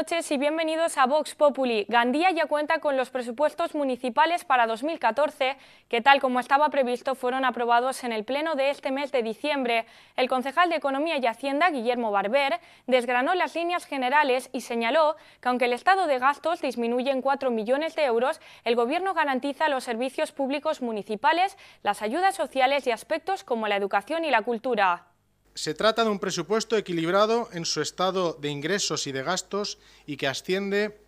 noches y bienvenidos a Vox Populi. Gandía ya cuenta con los presupuestos municipales para 2014, que tal como estaba previsto fueron aprobados en el pleno de este mes de diciembre. El concejal de Economía y Hacienda, Guillermo Barber, desgranó las líneas generales y señaló que aunque el estado de gastos disminuye en 4 millones de euros, el Gobierno garantiza los servicios públicos municipales, las ayudas sociales y aspectos como la educación y la cultura. Se trata de un presupuesto equilibrado en su estado de ingresos y de gastos y que asciende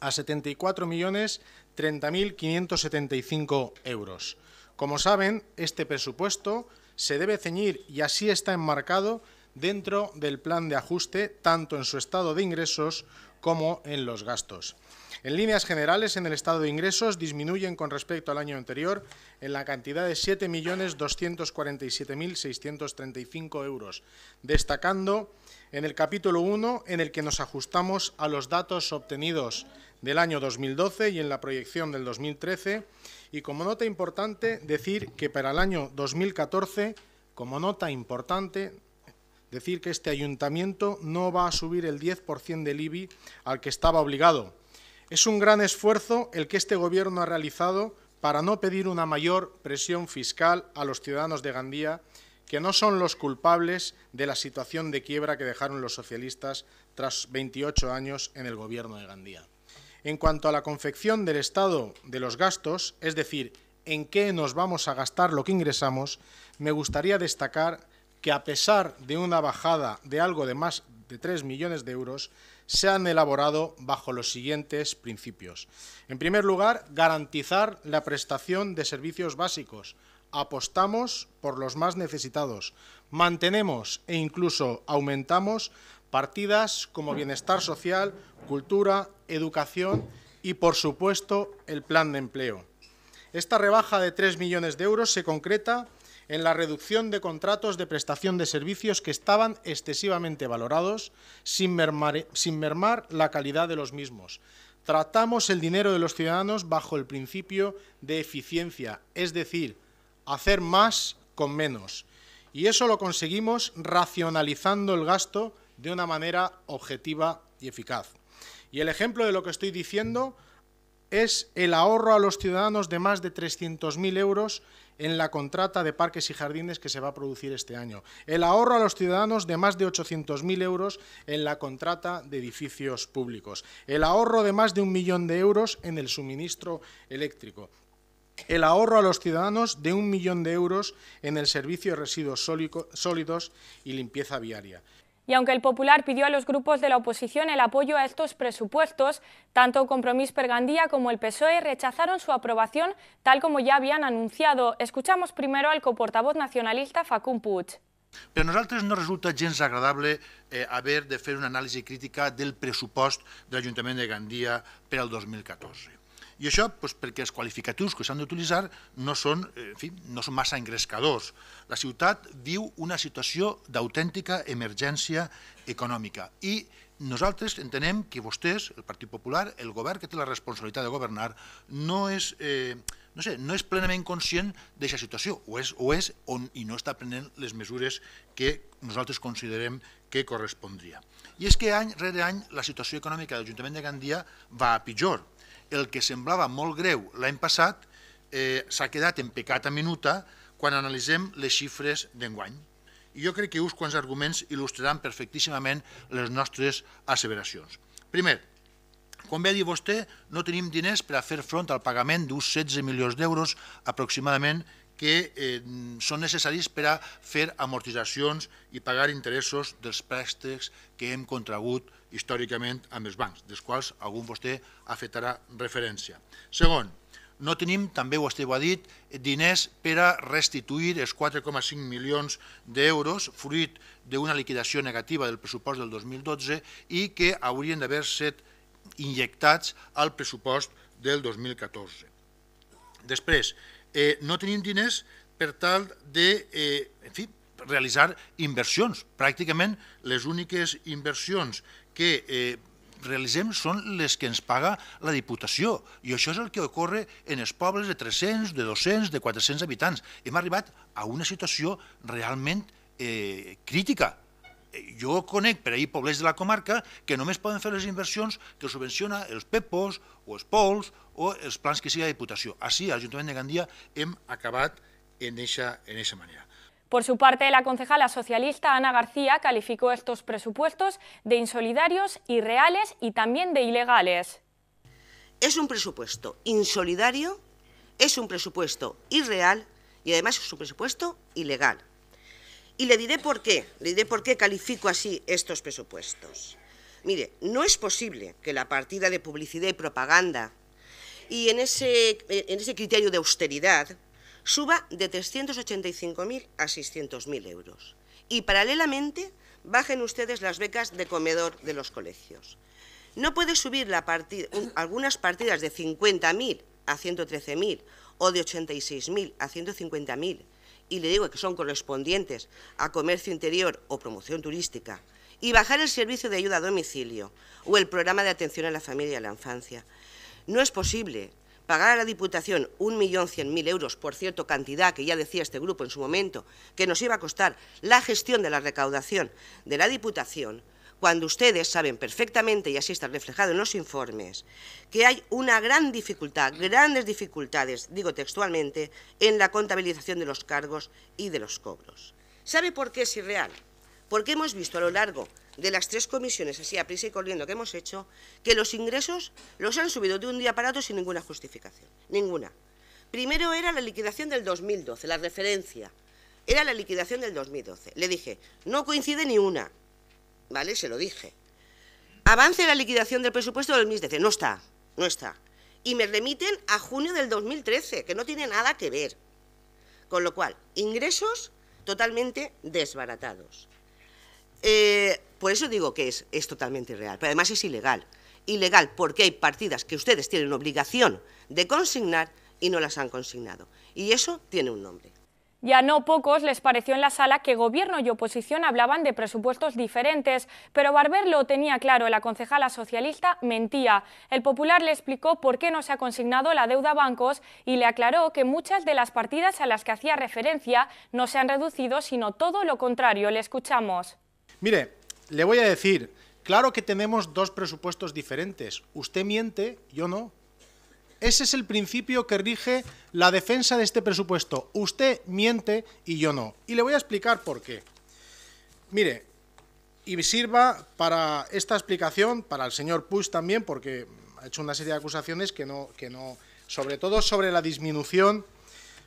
a 74.030.575 euros. Como saben, este presupuesto se debe ceñir y así está enmarcado dentro del plan de ajuste, tanto en su estado de ingresos como en los gastos. En líneas generales, en el estado de ingresos disminuyen con respecto al año anterior en la cantidad de 7.247.635 euros, destacando en el capítulo 1, en el que nos ajustamos a los datos obtenidos del año 2012 y en la proyección del 2013, y como nota importante decir que para el año 2014, como nota importante, decir que este ayuntamiento no va a subir el 10% del IBI al que estaba obligado, es un gran esfuerzo el que este Gobierno ha realizado para no pedir una mayor presión fiscal a los ciudadanos de Gandía, que no son los culpables de la situación de quiebra que dejaron los socialistas tras 28 años en el Gobierno de Gandía. En cuanto a la confección del estado de los gastos, es decir, en qué nos vamos a gastar lo que ingresamos, me gustaría destacar que a pesar de una bajada de algo de más de 3 millones de euros se han elaborado bajo los siguientes principios. En primer lugar, garantizar la prestación de servicios básicos. Apostamos por los más necesitados. Mantenemos e incluso aumentamos partidas como bienestar social, cultura, educación y, por supuesto, el plan de empleo. Esta rebaja de 3 millones de euros se concreta en la reducción de contratos de prestación de servicios que estaban excesivamente valorados sin mermar, la calidad de los mismos. Tratamos el dinero de los ciudadanos bajo el principio de eficiencia, es decir, hacer más con menos. Y eso lo conseguimos racionalizando el gasto de una manera objetiva y eficaz. Y el ejemplo de lo que estoy diciendo es el ahorro a los ciudadanos de más de 300.000 euros en la contrata de parques y jardines que se va a producir este año, el ahorro a los ciudadanos de más de 800.000 euros en la contrata de edificios públicos, el ahorro de más de un millón de euros en el suministro eléctrico, el ahorro a los ciudadanos de un millón de euros en el servicio de residuos sólidos y limpieza viaria. Y aunque el Popular pidió a los grupos de la oposición el apoyo a estos presupuestos, tanto Compromís Gandía como el PSOE rechazaron su aprobación, tal como ya habían anunciado. Escuchamos primero al coportavoz nacionalista Facun Puig. a nosotros no resulta gens agradable eh, haber de hacer una análisis crítica del presupuesto de Ayuntamiento de Gandia para el 2014. I això doncs, perquè els qualificatius que s'han d'utilitzar no, són, eh, en fi, no són massa engrescadors. La ciutat viu una situació d'autèntica emergència econòmica i nosaltres entenem que vostès, el Partit Popular, el govern que té la responsabilitat de governar, no és, eh, no sé, no és plenament conscient d'aquesta situació, o és, o és on, i no està prenent les mesures que nosaltres considerem que correspondria. I és que any rere any la situació econòmica de l'Ajuntament de Gandia va a pitjor, el que semblava molt greu l'any passat eh, s'ha quedat en pecat a minuta quan analitzem les xifres d'enguany. I jo crec que uns quants arguments il·lustraran perfectíssimament les nostres asseveracions. Primer, com bé ha dit vostè, no tenim diners per a fer front al pagament d'uns 16 milions d'euros aproximadament que eh, són necessaris per a fer amortitzacions i pagar interessos dels préstecs que hem contragut històricament amb els bancs, dels quals algun vostè ha fet ara referència. Segon, no tenim, també ho esteu a dit, diners per a restituir els 4,5 milions d'euros fruit d'una liquidació negativa del pressupost del 2012 i que haurien d'haver set injectats al pressupost del 2014. Després, eh, no tenim diners per tal de, eh, en fi, realitzar inversions. Pràcticament les úniques inversions que eh, realitzem són les que ens paga la Diputació. I això és el que ocorre en els pobles de 300, de 200, de 400 habitants. Hem arribat a una situació realment eh, crítica. Eh, jo conec per ahir pobles de la comarca que només poden fer les inversions que subvenciona els PEPOs o els POLs o els plans que sigui la Diputació. Així, a l'Ajuntament de Gandia hem acabat en eixa, en eixa manera. Por su parte, la concejala socialista Ana García calificó estos presupuestos de insolidarios, irreales y también de ilegales. Es un presupuesto insolidario, es un presupuesto irreal y además es un presupuesto ilegal. Y le diré por qué, le diré por qué califico así estos presupuestos. Mire, no es posible que la partida de publicidad y propaganda y en en ese criterio de austeridad suba de 385.000 a 600.000 euros. Y paralelamente bajen ustedes las becas de comedor de los colegios. No puede subir algunas partidas de 50.000 a 113.000 o de 86.000 a 150.000, y le digo que son correspondientes a comercio interior o promoción turística, y bajar el servicio de ayuda a domicilio o el programa de atención a la familia y a la infancia. No es posible pagar a la Diputación 1.100.000 euros, por cierto, cantidad que ya decía este grupo en su momento, que nos iba a costar la gestión de la recaudación de la Diputación, cuando ustedes saben perfectamente, y así está reflejado en los informes, que hay una gran dificultad, grandes dificultades, digo textualmente, en la contabilización de los cargos y de los cobros. ¿Sabe por qué es irreal? Porque hemos visto a lo largo de las tres comisiones, así a prisa y corriendo que hemos hecho, que los ingresos los han subido de un día para otro sin ninguna justificación, ninguna. Primero era la liquidación del 2012, la referencia, era la liquidación del 2012. Le dije, no coincide ni una, ¿vale? Se lo dije. Avance la liquidación del presupuesto del 2013, no está, no está. Y me remiten a junio del 2013, que no tiene nada que ver. Con lo cual, ingresos totalmente desbaratados. Eh, por eso digo que es, totalmente irreal, pero además es ilegal. Ilegal porque hay partidas que ustedes tienen obligación de consignar y no las han consignado. Y eso tiene un nombre. Ya no pocos les pareció en la sala que Gobierno y oposición hablaban de presupuestos diferentes, pero Barber lo tenía claro, la concejala socialista mentía. El popular le explicó por qué no se ha consignado la deuda a bancos y le aclaró que muchas de las partidas a las que hacía referencia no se han reducido, sino todo lo contrario. Le escuchamos. Mire, le voy a decir, claro que tenemos dos presupuestos diferentes. Usted miente, yo no. Ese es el principio que rige la defensa de este presupuesto. Usted miente y yo no. Y le voy a explicar por qué. Mire, y sirva para esta explicación, para el señor Push también, porque ha hecho una serie de acusaciones que no, que no, sobre todo sobre la disminución,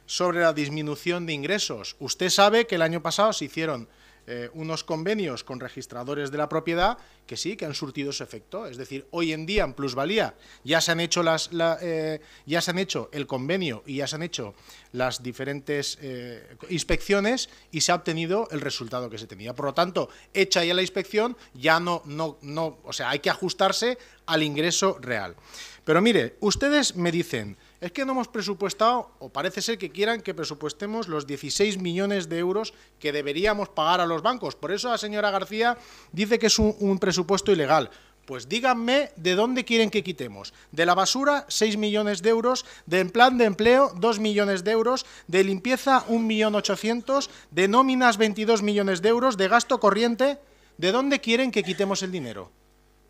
sobre la disminución de ingresos. Usted sabe que el año pasado se hicieron eh, unos convenios con registradores de la propiedad que sí, que han surtido su efecto. Es decir, hoy en día en plusvalía ya se han hecho, las, eh, ya se han hecho el convenio y ya se han hecho las diferentes eh, inspecciones y se ha obtenido el resultado que se tenía. Por lo tanto, hecha ya la inspección, ya no, no, no, o sea, hay que ajustarse al ingreso real. Pero mire, ustedes me dicen, es que no hemos presupuestado, o parece ser que quieran que presupuestemos los 16 millones de euros que deberíamos pagar a los bancos. Por eso la señora García dice que es un, presupuesto ilegal. Pues díganme de dónde quieren que quitemos. De la basura, 6 millones de euros. De plan de empleo, 2 millones de euros. De limpieza, 1.800.000. De nóminas, 22 millones de euros. De gasto corriente, ¿de dónde quieren que quitemos el dinero?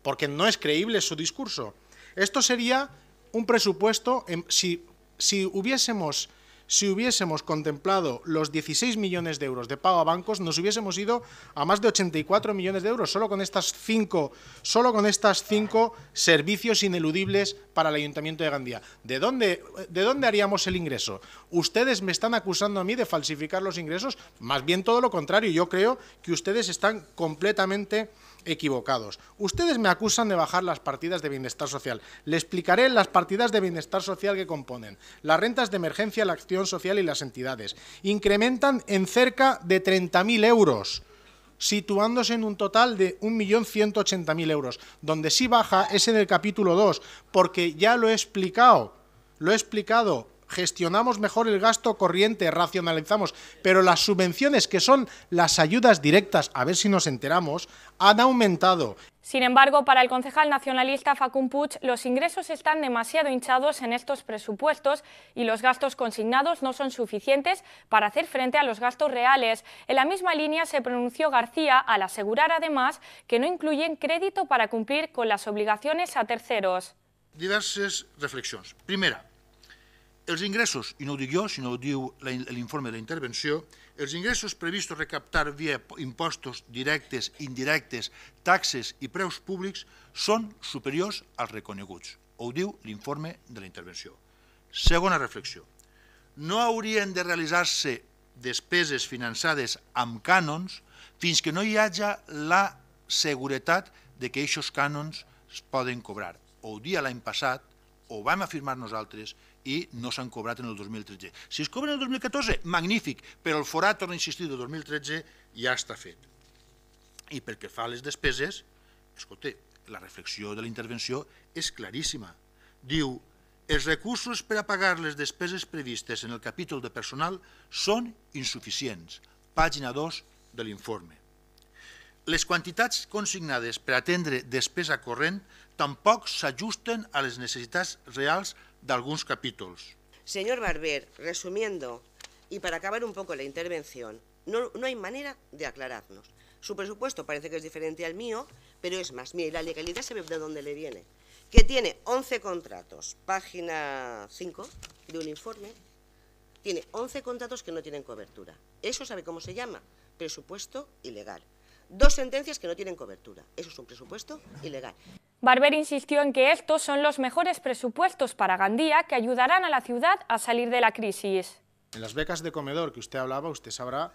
Porque no es creíble su discurso. Esto sería un presupuesto, si, si, hubiésemos, si hubiésemos contemplado los 16 millones de euros de pago a bancos, nos hubiésemos ido a más de 84 millones de euros, solo con estas cinco, solo con estas cinco servicios ineludibles para el Ayuntamiento de Gandía. ¿De dónde, ¿De dónde haríamos el ingreso? Ustedes me están acusando a mí de falsificar los ingresos, más bien todo lo contrario, yo creo que ustedes están completamente equivocados. Ustedes me acusan de bajar las partidas de bienestar social. Le explicaré las partidas de bienestar social que componen. Las rentas de emergencia, la acción social y las entidades. Incrementan en cerca de 30.000 euros situándose en un total de 1.180.000 euros. Donde sí baja es en el capítulo 2, porque ya lo he explicado, lo he explicado, gestionamos mejor el gasto corriente, racionalizamos, pero las subvenciones, que son las ayudas directas, a ver si nos enteramos, han aumentado. Sin embargo, para el concejal nacionalista Facun Puig, los ingresos están demasiado hinchados en estos presupuestos y los gastos consignados no son suficientes para hacer frente a los gastos reales. En la misma línea se pronunció García al asegurar además que no incluyen crédito para cumplir con las obligaciones a terceros. Diversas reflexiones. Primera, Els ingressos, i no ho dic jo, sinó ho diu l'informe de la intervenció, els ingressos previstos recaptar via impostos directes, indirectes, taxes i preus públics són superiors als reconeguts, ho diu l'informe de la intervenció. Segona reflexió. No haurien de realitzar-se despeses finançades amb cànons fins que no hi hagi la seguretat de que aquests cànons es poden cobrar. Ho dia l'any passat, ho vam afirmar nosaltres, i no s'han cobrat en el 2013. Si es cobren el 2014, magnífic, però el forat, torna a insistir, del 2013 ja està fet. I pel que fa a les despeses, escolta, la reflexió de la intervenció és claríssima. Diu, els recursos per a pagar les despeses previstes en el capítol de personal són insuficients. Pàgina 2 de l'informe. Les quantitats consignades per atendre despesa corrent tampoc s'ajusten a les necessitats reals algunos capítulos. Señor Barber, resumiendo, y para acabar un poco la intervención, no, hay manera de aclararnos. Su presupuesto parece que es diferente al mío, pero es más, mire, la legalidad se ve de dónde le viene. Que tiene 11 contratos, página 5 de un informe, tiene 11 contratos que no tienen cobertura. Eso sabe cómo se llama, presupuesto ilegal dos sentencias que no tienen cobertura. Eso es un presupuesto ilegal. Barber insistió en que estos son los mejores presupuestos para Gandía que ayudarán a la ciudad a salir de la crisis. En las becas de comedor que usted hablaba, usted sabrá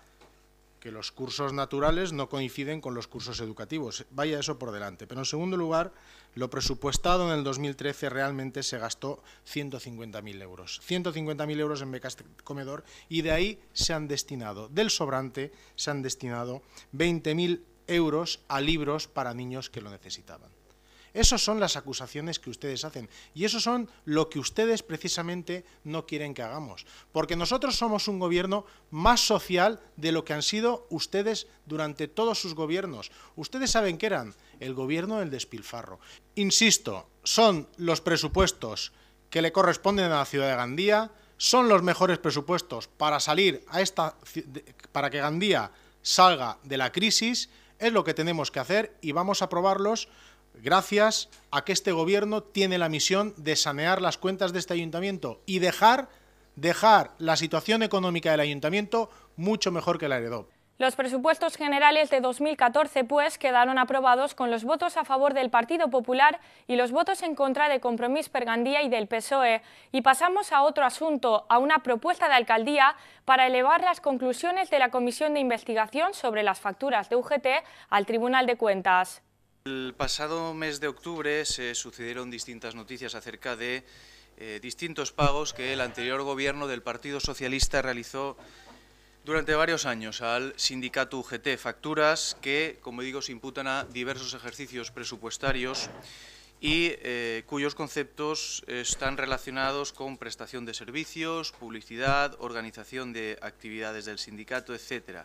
que los cursos naturales no coinciden con los cursos educativos. Vaya eso por delante. Pero en segundo lugar, lo presupuestado en el 2013 realmente se gastó 150.000 euros. 150.000 euros en becas comedor y de ahí se han destinado, del sobrante, se han destinado 20.000 euros a libros para niños que lo necesitaban. Esas son las acusaciones que ustedes hacen y eso son lo que ustedes precisamente no quieren que hagamos. Porque nosotros somos un gobierno más social de lo que han sido ustedes durante todos sus gobiernos. Ustedes saben que eran el gobierno del despilfarro. Insisto, son los presupuestos que le corresponden a la ciudad de Gandía, son los mejores presupuestos para salir a esta para que Gandía salga de la crisis, es lo que tenemos que hacer y vamos a aprobarlos gracias a que este gobierno tiene la misión de sanear las cuentas de este ayuntamiento y dejar, dejar la situación económica del ayuntamiento mucho mejor que la heredó. Los presupuestos generales de 2014, pues, quedaron aprobados con los votos a favor del Partido Popular y los votos en contra de Compromís Pergandía y del PSOE. Y pasamos a otro asunto, a una propuesta de alcaldía para elevar las conclusiones de la Comisión de Investigación sobre las facturas de UGT al Tribunal de Cuentas. El pasado mes de octubre se sucedieron distintas noticias acerca de eh, distintos pagos que el anterior gobierno del Partido Socialista realizó durante varios años al sindicato UGT, facturas que, como digo, se imputan a diversos ejercicios presupuestarios y eh, cuyos conceptos están relacionados con prestación de servicios, publicidad, organización de actividades del sindicato, etc.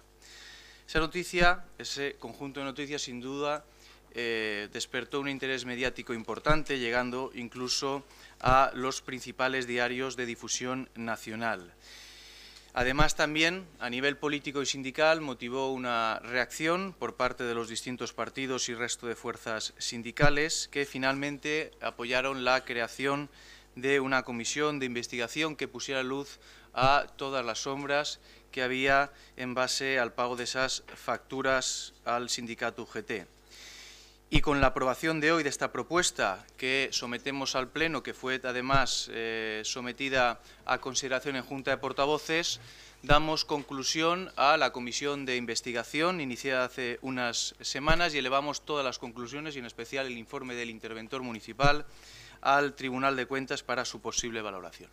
Esa noticia, ese conjunto de noticias, sin duda, eh, despertó un interés mediático importante, llegando incluso a los principales diarios de difusión nacional. Además, también, a nivel político y sindical, motivó una reacción por parte de los distintos partidos y resto de fuerzas sindicales que finalmente apoyaron la creación de una comisión de investigación que pusiera luz a todas las sombras que había en base al pago de esas facturas al sindicato UGT. Y con la aprobación de hoy de esta propuesta que sometemos al Pleno, que fue además eh, sometida a consideración en Junta de Portavoces, damos conclusión a la comisión de investigación iniciada hace unas semanas y elevamos todas las conclusiones y en especial el informe del interventor municipal al Tribunal de Cuentas para su posible valoración.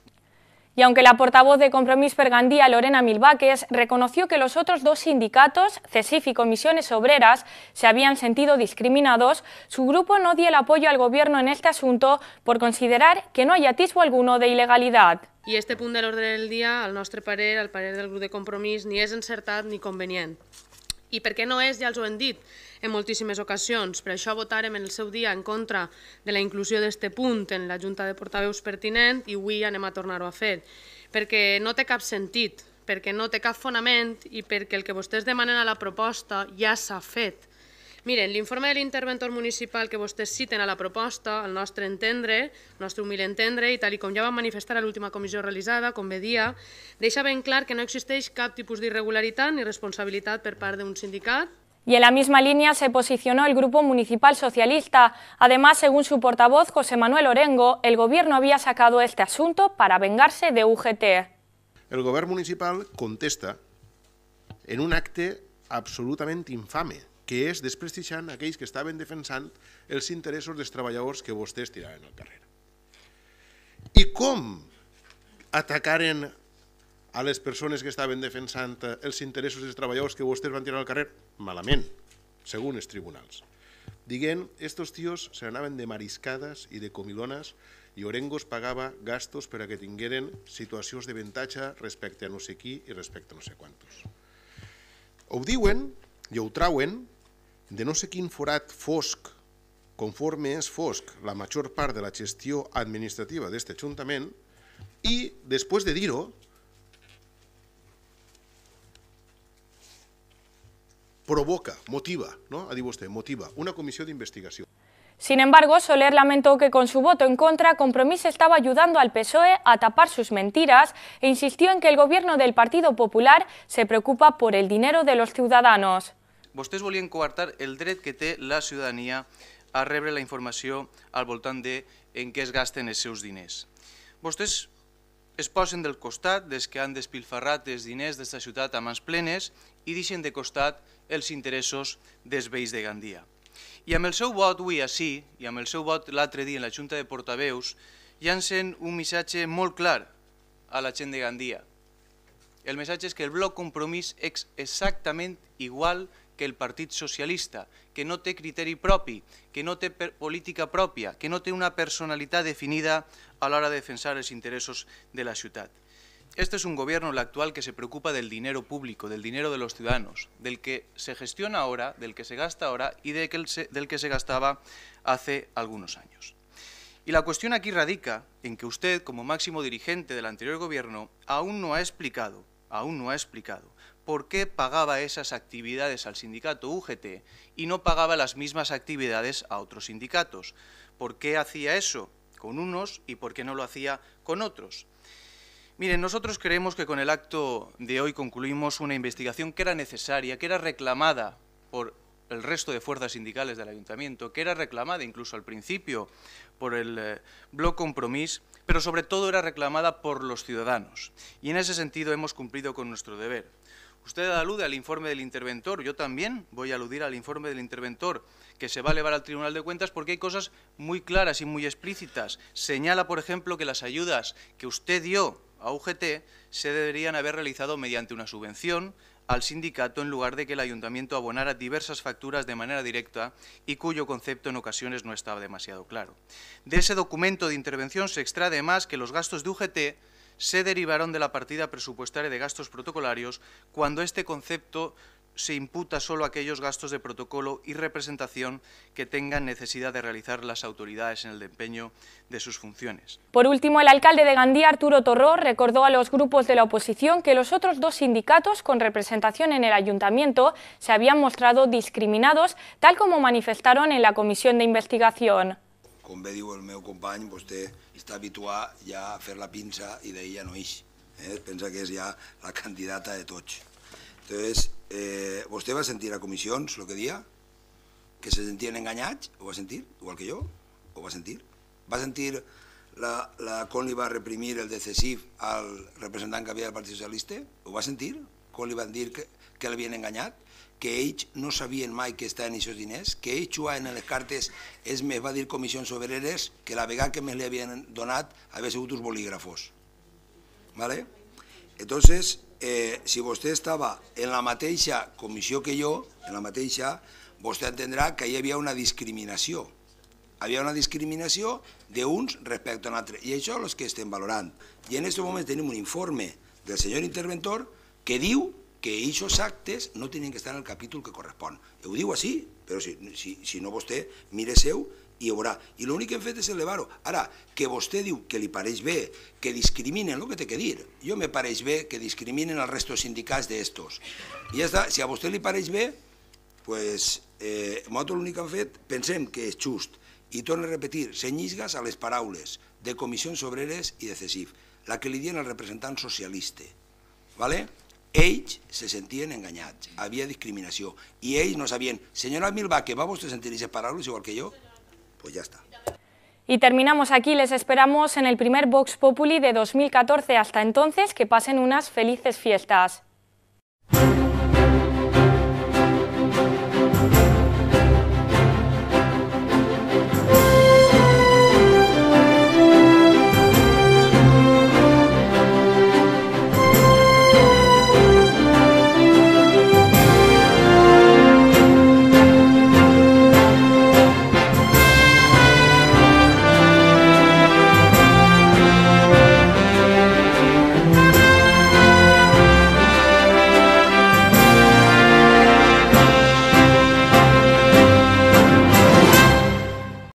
Y aunque la portavoz de Compromís Pergandía, Lorena Milbaques, reconoció que los otros dos sindicatos, CESIF y Comisiones Obreras, se habían sentido discriminados, su grupo no dio el apoyo al Gobierno en este asunto por considerar que no hay atisbo alguno de ilegalidad. Y este punto del orden del día, al nostre parer, al parer del Grupo de compromís, ni es insertado ni conveniente. I per què no és, ja els ho hem dit en moltíssimes ocasions, per això votarem en el seu dia en contra de la inclusió d'este punt en la Junta de Portaveus pertinent i avui anem a tornar-ho a fer, perquè no té cap sentit, perquè no té cap fonament i perquè el que vostès demanen a la proposta ja s'ha fet. Miren, l'informe de l'interventor municipal que vostès citen a la proposta, el nostre entendre, el nostre humil entendre, i tal i com ja vam manifestar a l'última comissió realitzada, com ve dia, deixa ben clar que no existeix cap tipus d'irregularitat ni responsabilitat per part d'un sindicat y en la misma línea se posicionó el Grupo Municipal Socialista. Además, según su portavoz, José Manuel Orengo, el Gobierno había sacado este asunto para vengarse de UGT. El Gobierno Municipal contesta en un acte absolutamente infame que és desprestigiant aquells que estaven defensant els interessos dels treballadors que vostès tiraven al carrer. I com atacaren a les persones que estaven defensant eh, els interessos dels treballadors que vostès van tirar al carrer? Malament, segons els tribunals. Diguent, estos tios se n'anaven de mariscades i de comilones i Orengos pagava gastos per a que tingueren situacions d'avantatge respecte a no sé qui i respecte a no sé quantos. Ho diuen i ho trauen de no sé quién forat fosc, conforme es fosc la major part de la gestión administrativa de este chuntamen, y después de dir provoca, motiva, ¿no? A usted motiva una comisión de investigación. Sin embargo, Soler lamentó que con su voto en contra, Compromís estaba ayudando al PSOE a tapar sus mentiras e insistió en que el gobierno del Partido Popular se preocupa por el dinero de los ciudadanos. vostès volien coartar el dret que té la ciutadania a rebre la informació al voltant de en què es gasten els seus diners. Vostès es posen del costat des que han despilfarrat els diners d'esta ciutat a mans plenes i deixen de costat els interessos dels veïns de Gandia. I amb el seu vot avui així, i amb el seu vot l'altre dia en la Junta de Portaveus, llancen un missatge molt clar a la gent de Gandia. El missatge és que el bloc compromís és exactament igual que que el Partido Socialista, que no criterio criteri propio que no política propia, que no una personalidad definida a la hora de defensar los intereses de la ciudad. Este es un gobierno, el actual, que se preocupa del dinero público, del dinero de los ciudadanos, del que se gestiona ahora, del que se gasta ahora y de del que se gastaba hace algunos años. Y la cuestión aquí radica en que usted, como máximo dirigente del anterior gobierno, aún no ha explicado, aún no ha explicado por qué pagaba esas actividades al sindicato UGT y no pagaba las mismas actividades a otros sindicatos. ¿Por qué hacía eso con unos y por qué no lo hacía con otros? Miren, nosotros creemos que con el acto de hoy concluimos una investigación que era necesaria, que era reclamada por el resto de fuerzas sindicales del ayuntamiento, que era reclamada incluso al principio por el Bloque eh, Bloc Compromís, pero sobre todo era reclamada por los ciudadanos. Y en ese sentido hemos cumplido con nuestro deber. Usted alude al informe del interventor, yo también voy a aludir al informe del interventor, que se va a elevar al Tribunal de Cuentas porque hay cosas muy claras y muy explícitas. Señala, por ejemplo, que las ayudas que usted dio a UGT se deberían haber realizado mediante una subvención al sindicato en lugar de que el ayuntamiento abonara diversas facturas de manera directa y cuyo concepto en ocasiones no estaba demasiado claro. De ese documento de intervención se extrae además que los gastos de UGT se derivaron de la partida presupuestaria de gastos protocolarios cuando este concepto se imputa solo a aquellos gastos de protocolo y representación que tengan necesidad de realizar las autoridades en el desempeño de sus funciones. Por último, el alcalde de Gandía, Arturo Torró, recordó a los grupos de la oposición que los otros dos sindicatos con representación en el ayuntamiento se habían mostrado discriminados, tal como manifestaron en la comisión de investigación. com bé diu el meu company, vostè està habituat ja a fer la pinça i d'ahir ja no eix. Eh? Pensa que és ja la candidata de tots. Entonces, eh, ¿vostè va sentir a comissions lo que dia? ¿Que se sentien enganyats? ¿Ho va sentir? Igual que jo? ¿Ho va sentir? ¿Va sentir la, la com li va reprimir el decesif al representant que havia del Partit Socialista? ¿Ho va sentir? Com li van dir que, que l'havien enganyat? que ells no sabien mai que estaven aquests diners, que ells jugaven en les cartes, ells més va dir comissions obreres, que la vegada que més li havien donat havia sigut uns bolígrafos. ¿Vale? Entonces, eh, si vostè estava en la mateixa comissió que jo, en la mateixa, vostè entendrà que hi havia una discriminació. Hi havia una discriminació d'uns respecte a un altre. I això és el que estem valorant. I en aquest moment tenim un informe del senyor interventor que diu que aquests actes no tenen que estar en el capítol que correspon. Ho diu així, però si, si, si no vostè mire seu i ho veurà. I l'únic que hem fet és elevar-ho. Ara, que vostè diu que li pareix bé, que discriminen, el que té que dir. Jo me pareix bé que discriminen els restos sindicats d'estos. I ja està, si a vostè li pareix bé, pues, eh, nosaltres l'únic que hem fet, pensem que és just. I torno a repetir, senyisgas a les paraules de comissions obreres i de CESIF, la que li diuen al representant socialista. ¿Vale? Age se sentían engañados, había discriminación y Age no sabían, señora Milba, que vamos a sentir separados igual que yo, Pues ya está. Y terminamos aquí, les esperamos en el primer Vox Populi de 2014. Hasta entonces, que pasen unas felices fiestas.